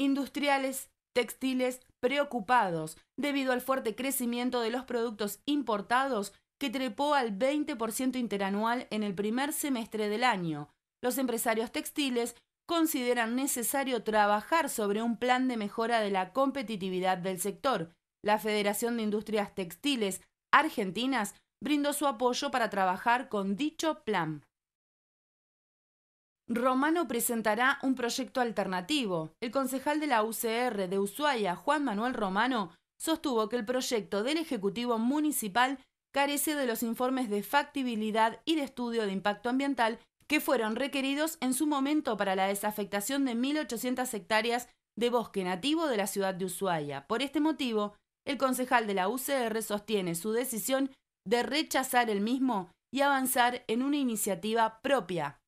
industriales textiles preocupados debido al fuerte crecimiento de los productos importados que trepó al 20% interanual en el primer semestre del año. Los empresarios textiles consideran necesario trabajar sobre un plan de mejora de la competitividad del sector. La Federación de Industrias Textiles Argentinas brindó su apoyo para trabajar con dicho plan. Romano presentará un proyecto alternativo. El concejal de la UCR de Ushuaia, Juan Manuel Romano, sostuvo que el proyecto del Ejecutivo Municipal carece de los informes de factibilidad y de estudio de impacto ambiental que fueron requeridos en su momento para la desafectación de 1.800 hectáreas de bosque nativo de la ciudad de Ushuaia. Por este motivo, el concejal de la UCR sostiene su decisión de rechazar el mismo y avanzar en una iniciativa propia.